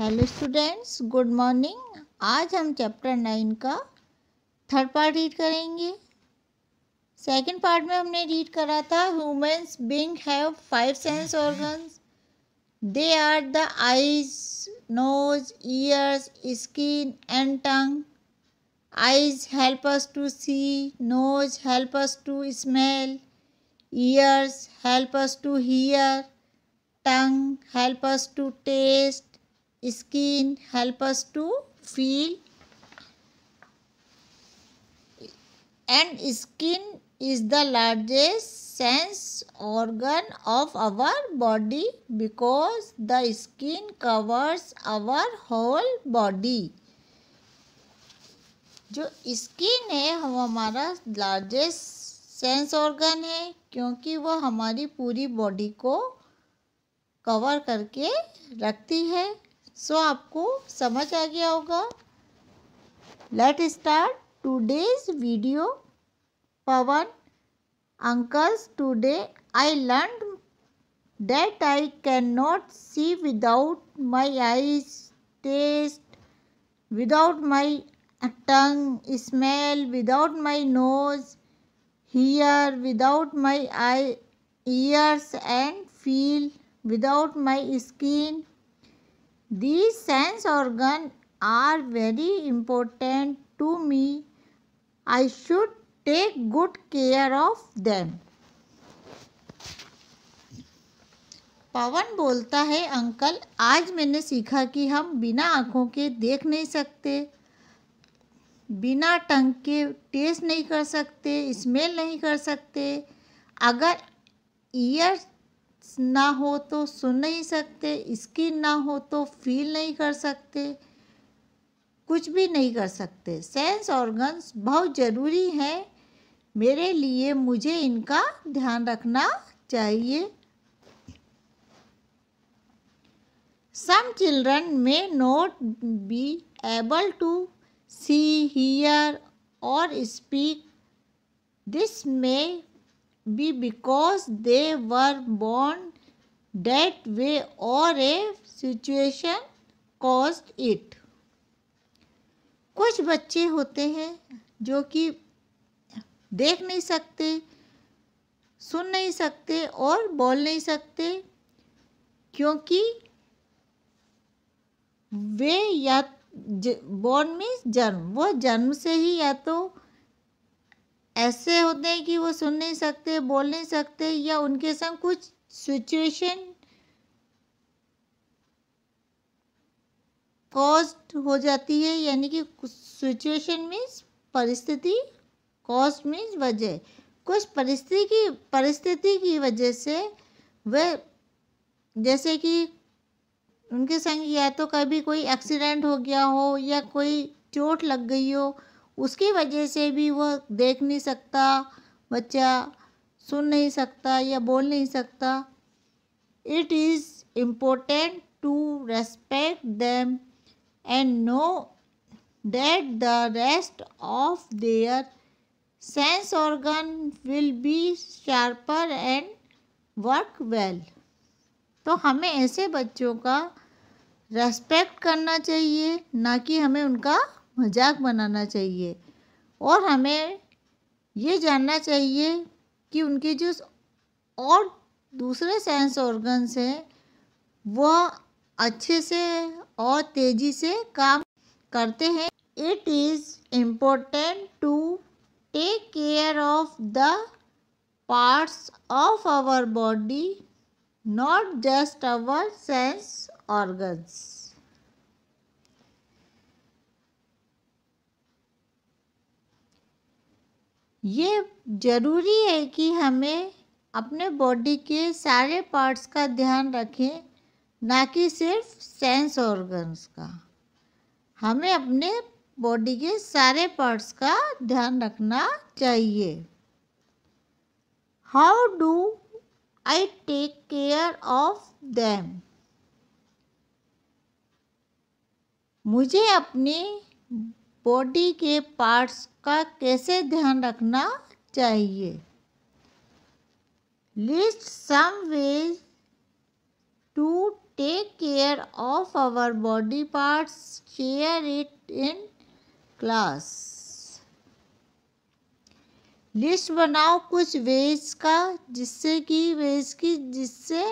Hello students good morning आज हम chapter nine का थर्ड पार्ट रीड करेंगे सेकंड पार्ट में हमने रीड करा था humans being have five sense organs they are the eyes nose ears skin and tongue eyes help us to see nose help us to smell ears help us to hear tongue help us to taste skin help us to feel and skin is the largest sense organ of our body because the skin covers our whole body जो skin है वो हमारा largest sense organ है क्योंकि वो हमारी पूरी body को कवर करके रखती है सो so, आपको समझ आ गया होगा let start today's video Pawan uncles today I learn that I can not see without my eyes taste without my tongue smell without my nose hear without my I ears and feel without my skin These sense organ are very important to me. I should take good care of them. Pawan बोलता है uncle आज मैंने सीखा कि हम बिना आँखों के देख नहीं सकते बिना टंग के टेस्ट नहीं कर सकते स्मेल नहीं कर सकते अगर ईयर ना हो तो सुन नहीं सकते स्किन ना हो तो फील नहीं कर सकते कुछ भी नहीं कर सकते सेंस ऑर्गन्स बहुत ज़रूरी हैं मेरे लिए मुझे इनका ध्यान रखना चाहिए some children may not be able to see hear और speak this may be because they were born that way or a situation caused it. कुछ बच्चे होते हैं जो कि देख नहीं सकते सुन नहीं सकते और बोल नहीं सकते क्योंकि वे या बॉर्न मीन्स जन्म वो जन्म से ही या तो ऐसे होते हैं कि वो सुन नहीं सकते बोल नहीं सकते या उनके संग कुछ सिचुएशन कॉस्ट हो जाती है यानी कि सिचुएशन मीन्स परिस्थिति कॉस्ट मीन्स वजह कुछ परिस्थिति की परिस्थिति की वजह से वे जैसे कि उनके संग या तो कभी कोई एक्सीडेंट हो गया हो या कोई चोट लग गई हो उसकी वजह से भी वह देख नहीं सकता बच्चा सुन नहीं सकता या बोल नहीं सकता it is important to respect them and know that the rest of their sense organ will be sharper and work well तो हमें ऐसे बच्चों का रेस्पेक्ट करना चाहिए ना कि हमें उनका मजाक बनाना चाहिए और हमें ये जानना चाहिए कि उनके जो और दूसरे सेंस ऑर्गन्स हैं वो अच्छे से और तेज़ी से काम करते हैं it is important to take care of the parts of our body not just our sense organs ये ज़रूरी है कि हमें अपने बॉडी के सारे पार्ट्स का ध्यान रखें ना कि सिर्फ सेंस ऑर्गन्स का हमें अपने बॉडी के सारे पार्ट्स का ध्यान रखना चाहिए how do I take care of them मुझे अपनी बॉडी के पार्ट्स का कैसे ध्यान रखना चाहिए list some ways to take care of our body parts share it in class list बनाओ कुछ वेज का जिससे कि वेज की जिससे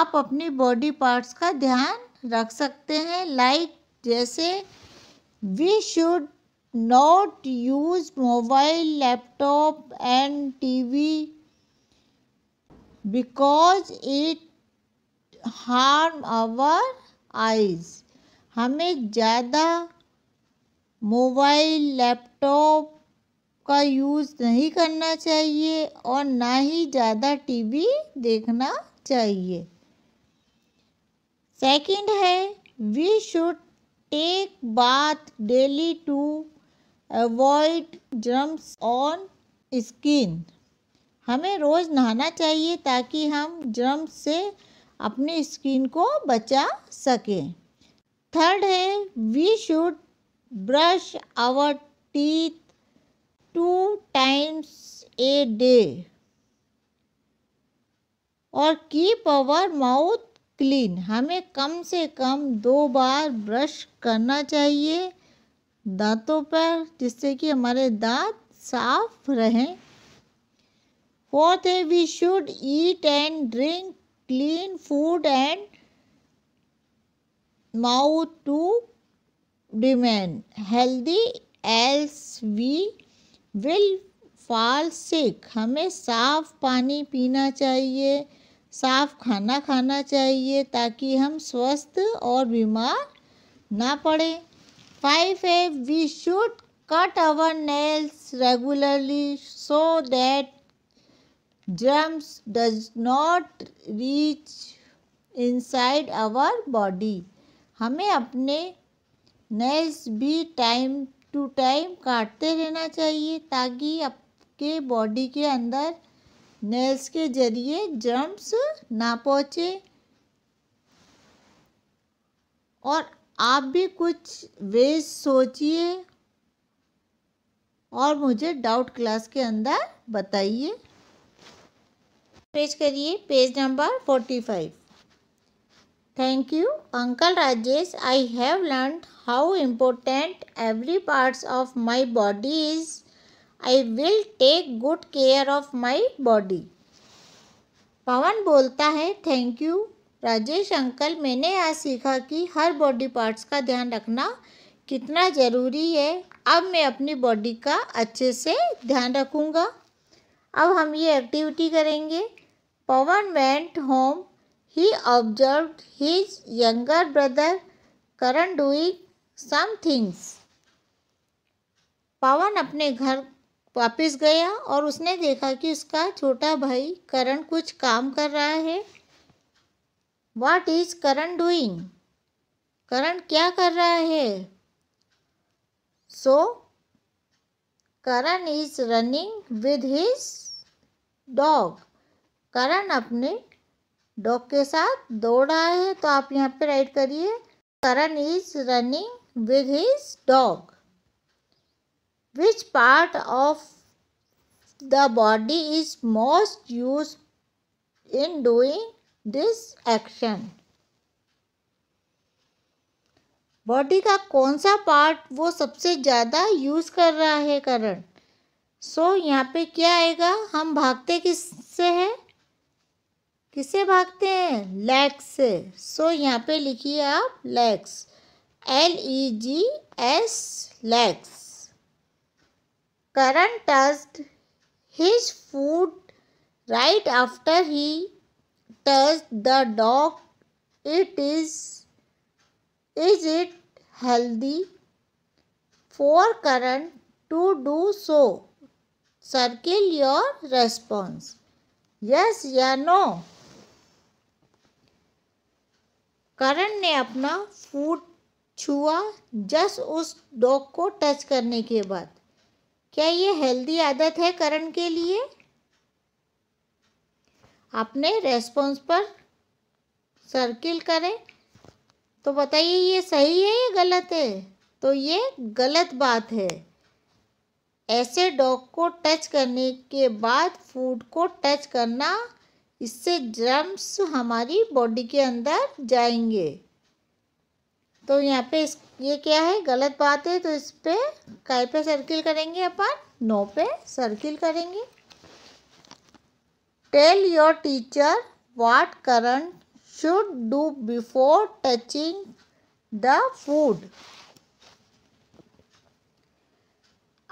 आप अपनी बॉडी पार्ट्स का ध्यान रख सकते हैं लाइक like जैसे we should not use mobile laptop and tv because it harm our eyes हमें ज़्यादा मोबाइल लैपटॉप का यूज़ नहीं करना चाहिए और ना ही ज़्यादा टीवी देखना चाहिए सेकंड है we should take bath daily to avoid germs on skin हमें रोज़ नहाना चाहिए ताकि हम जर्म्स से अपनी स्किन को बचा सकें थर्ड है we should brush our teeth two times a day और कीप आवर माउथ क्लीन हमें कम से कम दो बार ब्रश करना चाहिए दांतों पर जिससे कि हमारे दांत साफ रहें फोर्थ है we should eat and drink clean food and mouth to remain healthy else we will fall sick हमें साफ पानी पीना चाहिए साफ खाना खाना चाहिए ताकि हम स्वस्थ और बीमार ना पड़े फाइव है we should cut our nails regularly so that germs does not reach inside our body हमें अपने नेल्स भी टाइम टू टाइम काटते रहना चाहिए ताकि आपके बॉडी के अंदर नेल्स के जरिए जर्म्स ना पहुँचे और आप भी कुछ वेज सोचिए और मुझे डाउट क्लास के अंदर बताइए पेज करिए page number forty five thank you uncle Rajesh I have learn how important every parts of my body is I will take good care of my body Pawan बोलता है थैंक यू राजेश अंकल मैंने आज सीखा कि हर बॉडी पार्ट्स का ध्यान रखना कितना ज़रूरी है अब मैं अपनी बॉडी का अच्छे से ध्यान रखूँगा अब हम ये एक्टिविटी करेंगे Pawan went home he observe his younger brother Karan doing some things Pawan अपने घर वापस गया और उसने देखा कि उसका छोटा भाई करण कुछ काम कर रहा है वाट इज करण डूइंग करण क्या कर रहा है so Karan is running with his dog Karan अपने डॉग के साथ दौड़ रहा है तो आप यहाँ पे राइट करिए Karan is running with his dog which part of the body is most use in doing this action body का कौन सा पार्ट वो सबसे ज़्यादा यूज़ कर रहा है करण सो so, यहाँ पे क्या आएगा हम भागते किससे हैं किससे भागते हैं लेग्स से सो so, यहाँ पे लिखिए आप legs L E G S legs Karan touched his foot right after he touched the dog. It is is it healthy for Karan to do so? Circle your response. Yes या no. Karan ने अपना फूट छुआ just उस dog को touch करने के बाद क्या ये हेल्दी आदत है करण के लिए अपने रेस्पॉन्स पर सर्किल करें तो बताइए ये सही है या गलत है तो ये गलत बात है ऐसे डॉग को टच करने के बाद फूड को टच करना इससे जर्म्स हमारी बॉडी के अंदर जाएंगे तो यहाँ पे इस ये क्या है गलत बात है तो इस पर काय पे सर्किल करेंगे अपन नो पे सर्किल करेंगे tell your teacher what Karan should do before touching the food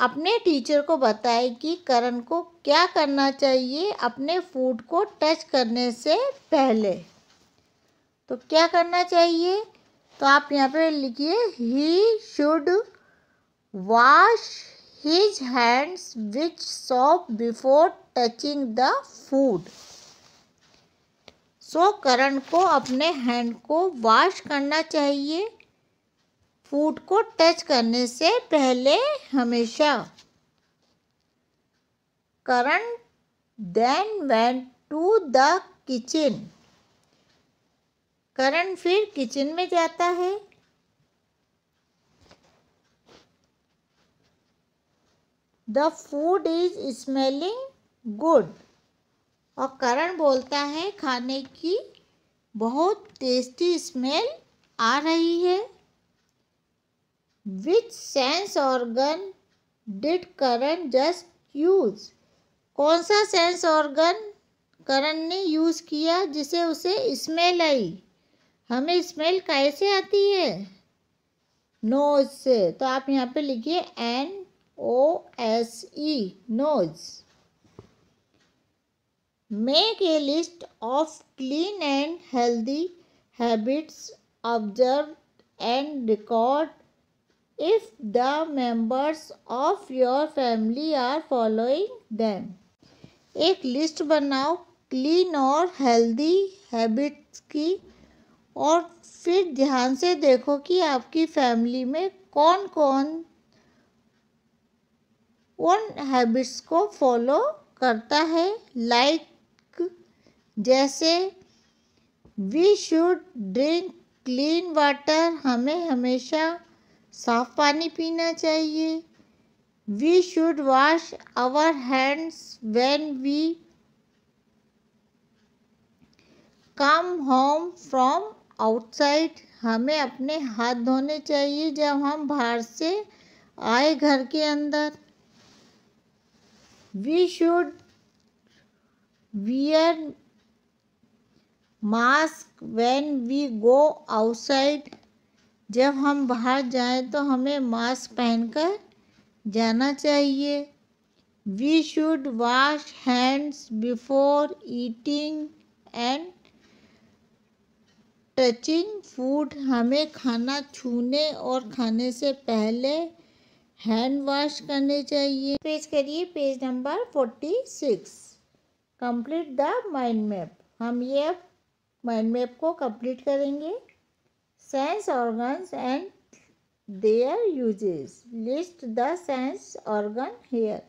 अपने टीचर को बताए कि करण को क्या करना चाहिए अपने फूड को टच करने से पहले तो क्या करना चाहिए तो आप यहाँ पे लिखिए he should wash his hands with soap before touching the food so Karan को अपने हैंड को वॉश करना चाहिए फूड को टच करने से पहले हमेशा Karan then went to the kitchen Karan फिर किचन में जाता है the food is smelling good और करण बोलता है खाने की बहुत टेस्टी स्मेल आ रही है which sense organ did Karan just use कौन सा सेंस ऑर्गन करण ने यूज़ किया जिसे उसे स्मेल आई हमें स्मेल कैसे आती है नोज से तो आप यहाँ पे लिखिए N O S E nose make a list of clean and healthy habits observe and record if the members of your family are following them एक लिस्ट बनाओ क्लीन और हेल्दी हैबिट्स की और फिर ध्यान से देखो कि आपकी फैमिली में कौन कौन उन हैबिट्स को फॉलो करता है लाइक like, जैसे we should drink clean water हमें हमेशा साफ पानी पीना चाहिए we should wash our hands when we come home from outside हमें अपने हाथ धोने चाहिए जब हम बाहर से आए घर के अंदर we should wear mask when we go outside जब हम बाहर जाएं तो हमें मास्क पहनकर जाना चाहिए we should wash hands before eating and touching food हमें खाना छूने और खाने से पहले हैंड वॉश करने चाहिए पेज करिए page number forty six complete the mind map हम ये माइंड मैप को कंप्लीट करेंगे sense organs and their uses list the sense organ here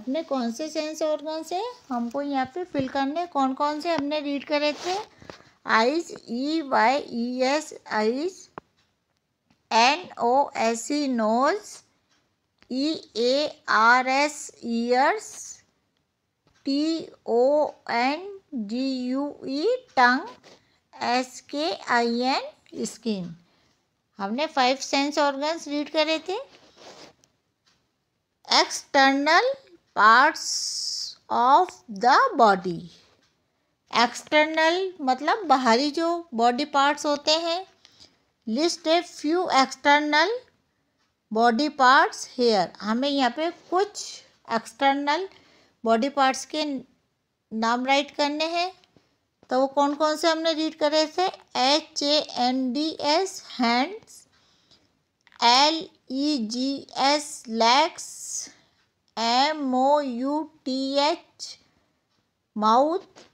अपने कौन से सेंस ऑर्गन्स हैं हमको यहाँ पे फिल करने कौन कौन से हमने रीड करे थे eyes E Y E S eyes N O S E nose E A R S ears T O N G U E tongue S K I N skin हमने फाइव सेंस ऑर्गन्स रीड करे थे external parts of the body external मतलब बाहरी जो body parts होते हैं list a few external body parts here हमें यहाँ पे कुछ एक्सटर्नल बॉडी पार्ट्स के नाम राइट करने हैं तो वो कौन कौन से हमने रीड करे थे H A N D S hands L E G S legs M O U T H mouth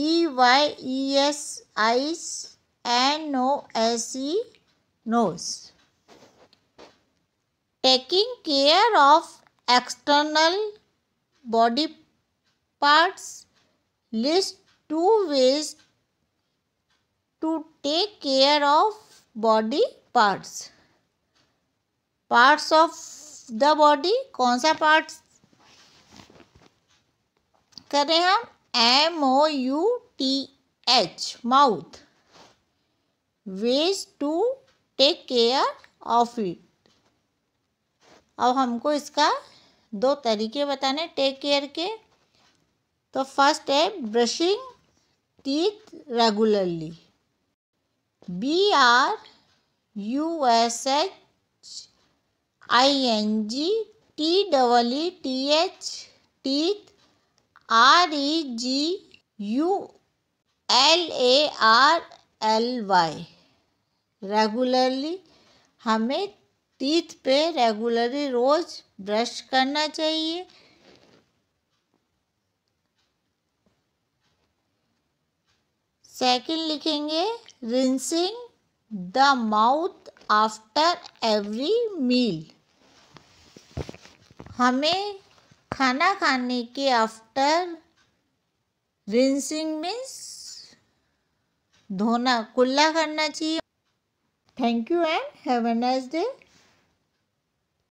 E Y E S eyes N O S E nose taking care of external body parts list two ways to take care of body parts parts of the body कौन सा parts करें हम M O U T H mouth ways to take care of it अब हमको इसका दो तरीके बताने टेक केयर के तो फर्स्ट है brushing teeth regularly B R U S H I N G T double E T H teeth R E G U L A R L Y regularly हमें टीथ पे regularly रोज़ brush करना चाहिए second लिखेंगे rinsing the mouth after every meal हमें खाना खाने के आफ्टर रिंसिंग मीन्स धोना कुल्ला करना चाहिए thank you and have a nice day